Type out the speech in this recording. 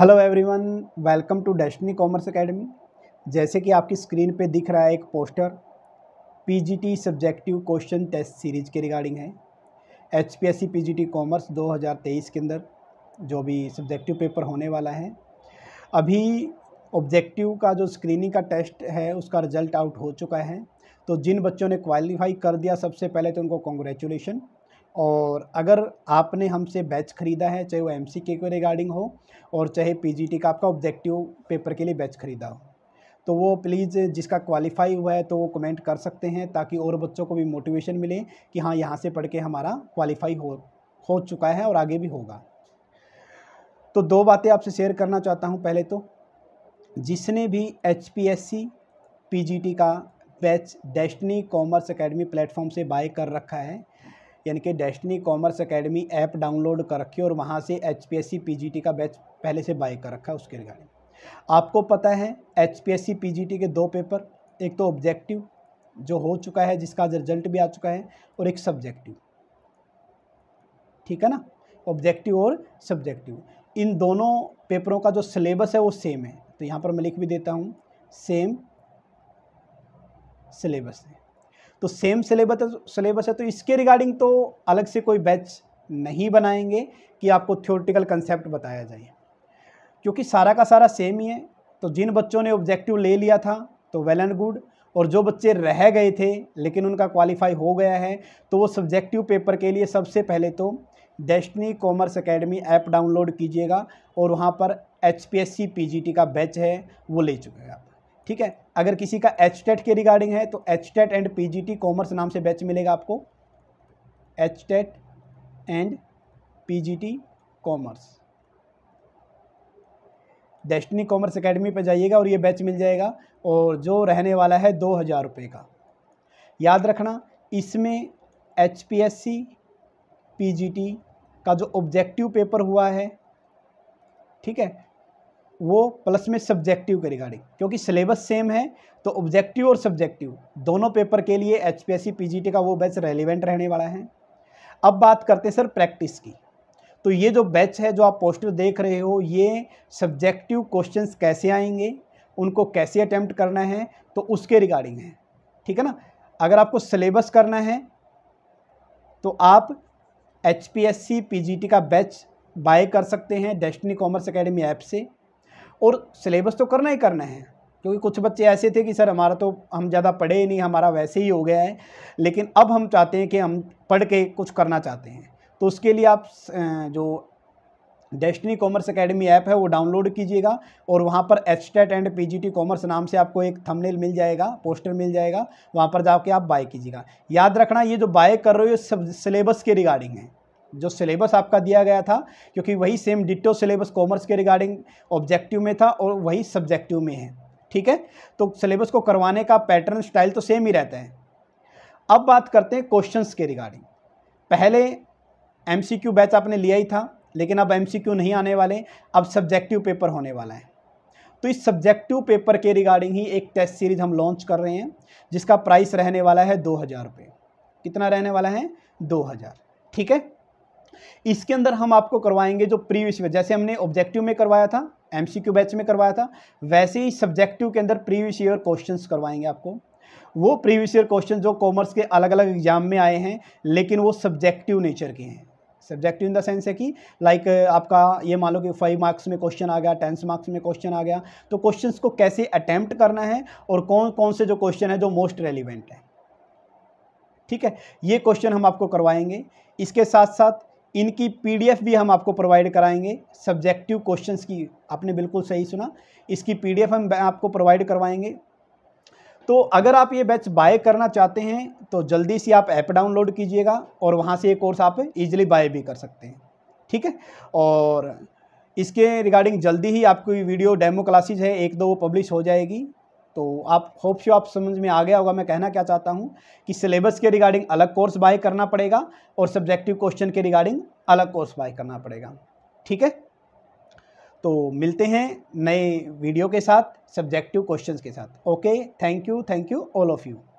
hello everyone welcome to Destiny Commerce Academy जैसे कि आपकी स्क्रीन पे दिख रहा है एक poster PGT subjective question test series के रिगार्डिंग है एचपीएससी पीजीटी कॉमर्स 2023 के अंदर जो भी सब्जेक्टिव पेपर होने वाला है अभी ऑब्जेक्टिव का जो स्क्रीनिंग का टेस्ट है उसका रिजल्ट आउट हो चुका है तो जिन बच्चों ने क्वालिफाई कर दिया सबसे पहले तो उनको कॉन्ग्रेचुलेशन और अगर आपने हमसे बैच ख़रीदा है चाहे वो एम के रिगार्डिंग हो और चाहे पी का आपका ऑब्जेक्टिव पेपर के लिए बैच ख़रीदा हो तो वो प्लीज़ जिसका क्वालिफाई हुआ है तो वो कमेंट कर सकते हैं ताकि और बच्चों को भी मोटिवेशन मिले कि हाँ यहाँ से पढ़ के हमारा क्वालिफाई हो हो चुका है और आगे भी होगा तो दो बातें आपसे शेयर करना चाहता हूँ पहले तो जिसने भी H P S C P G T का batch Destiny Commerce Academy platform से बाय कर रखा है यानी कि Destiny Commerce Academy app download कर रखी है और वहाँ से एच पी का बैच पहले से बाई कर रखा है उसके रिगार्डिंग आपको पता है एच पी के दो पेपर एक तो ऑब्जेक्टिव जो हो चुका है जिसका रिजल्ट भी आ चुका है और एक सब्जेक्टिव ठीक है ना ऑब्जेक्टिव और सब्जेक्टिव इन दोनों पेपरों का जो सिलेबस है वो सेम है तो यहाँ पर मैं लिख भी देता हूँ सेम सिलेबस है तो सेम सिलेबस सिलेबस है तो इसके रिगार्डिंग तो अलग से कोई बैच नहीं बनाएंगे कि आपको थ्योरेटिकल कंसेप्ट बताया जाए क्योंकि सारा का सारा सेम ही है तो जिन बच्चों ने ऑब्जेक्टिव ले लिया था तो वेल एंड गुड और जो बच्चे रह गए थे लेकिन उनका क्वालिफाई हो गया है तो वो सब्जेक्टिव पेपर के लिए सबसे पहले तो Destiny Commerce Academy app download कीजिएगा और वहाँ पर H P S C P G T का बैच है वो ले चुकेगा ठीक है अगर किसी का एच के रिगार्डिंग है तो एच एंड पी कॉमर्स नाम से बैच मिलेगा आपको H and P commerce Destiny Commerce Academy पर जाइएगा और ये बैच मिल जाएगा और जो रहने वाला है दो हज़ार रुपये का याद रखना इसमें H P S C P G T का जो ऑब्जेक्टिव पेपर हुआ है ठीक है वो प्लस में सब्जेक्टिव के रिगार्डिंग क्योंकि सिलेबस सेम है तो ऑब्जेक्टिव और सब्जेक्टिव दोनों पेपर के लिए एच पी का वो बैच रेलिवेंट रहने वाला है अब बात करते हैं सर प्रैक्टिस की तो ये जो बैच है जो आप पोस्टर देख रहे हो ये सब्जेक्टिव क्वेश्चंस कैसे आएंगे उनको कैसे अटैम्प्ट करना है तो उसके रिगार्डिंग है ठीक है ना अगर आपको सिलेबस करना है तो आप एच पी का बैच बाय कर सकते हैं डेस्टिनी कॉमर्स अकेडमी ऐप से और सिलेबस तो करना ही करना है क्योंकि कुछ बच्चे ऐसे थे कि सर हमारा तो हम ज़्यादा पढ़े ही नहीं हमारा वैसे ही हो गया है लेकिन अब हम चाहते हैं कि हम पढ़ के कुछ करना चाहते हैं तो उसके लिए आप जो डेस्टिनी कॉमर्स एकेडमी ऐप है वो डाउनलोड कीजिएगा और वहाँ पर टेट एंड पीजीटी कॉमर्स नाम से आपको एक थंबनेल मिल जाएगा पोस्टर मिल जाएगा वहाँ पर जाके आप बाय कीजिएगा याद रखना ये जो बाय कर रहे हो ये सिलेबस के रिगार्डिंग है जो सिलेबस आपका दिया गया था क्योंकि वही सेम डिटो सिलेबस कॉमर्स के रिगार्डिंग ऑब्जेक्टिव में था और वही सब्जेक्टिव में है ठीक है तो सिलेबस को करवाने का पैटर्न स्टाइल तो सेम ही रहता है अब बात करते हैं क्वेश्चंस के रिगार्डिंग पहले एमसीक्यू बैच आपने लिया ही था लेकिन अब एमसीक्यू नहीं आने वाले अब सब्जेक्टिव पेपर होने वाला है तो इस सब्जेक्टिव पेपर के रिगार्डिंग ही एक टेस्ट सीरीज हम लॉन्च कर रहे हैं जिसका प्राइस रहने वाला है दो हज़ार रुपये कितना रहने वाला है दो हज़ार ठीक है इसके अंदर हम आपको करवाएंगे जो प्रीवियस ईयर जैसे हमने ऑब्जेक्टिव में करवाया था एमसीक्यू बैच में करवाया था वैसे ही सब्जेक्टिव के अंदर प्रीवियस ईयर क्वेश्चंस करवाएंगे आपको वो प्रीवियस ईयर क्वेश्चन जो कॉमर्स के अलग अलग एग्जाम में आए हैं लेकिन वो सब्जेक्टिव नेचर के हैं सब्जेक्टिव इन द सेंस है कि लाइक like, आपका ये मान लो कि फाइव मार्क्स में क्वेश्चन आ गया टेंथ मार्क्स में क्वेश्चन आ गया तो क्वेश्चन को कैसे अटैम्प्ट करना है और कौन कौन से जो क्वेश्चन है जो मोस्ट रेलिवेंट है ठीक है ये क्वेश्चन हम आपको करवाएंगे इसके साथ साथ इनकी पीडीएफ भी हम आपको प्रोवाइड कराएंगे सब्जेक्टिव क्वेश्चंस की आपने बिल्कुल सही सुना इसकी पीडीएफ हम आपको प्रोवाइड करवाएंगे तो अगर आप ये बैच बाय करना चाहते हैं तो जल्दी से आप ऐप डाउनलोड कीजिएगा और वहाँ से ये कोर्स आप इजीली बाय भी कर सकते हैं ठीक है और इसके रिगार्डिंग जल्दी ही आपकी वीडियो डेमो क्लासेज है एक दो वो पब्लिश हो जाएगी तो आप होप शो आप समझ में आ गया होगा मैं कहना क्या चाहता हूँ कि सिलेबस के रिगार्डिंग अलग कोर्स बाय करना पड़ेगा और सब्जेक्टिव क्वेश्चन के रिगार्डिंग अलग कोर्स बाय करना पड़ेगा ठीक है तो मिलते हैं नए वीडियो के साथ सब्जेक्टिव क्वेश्चंस के साथ okay thank you thank you all of you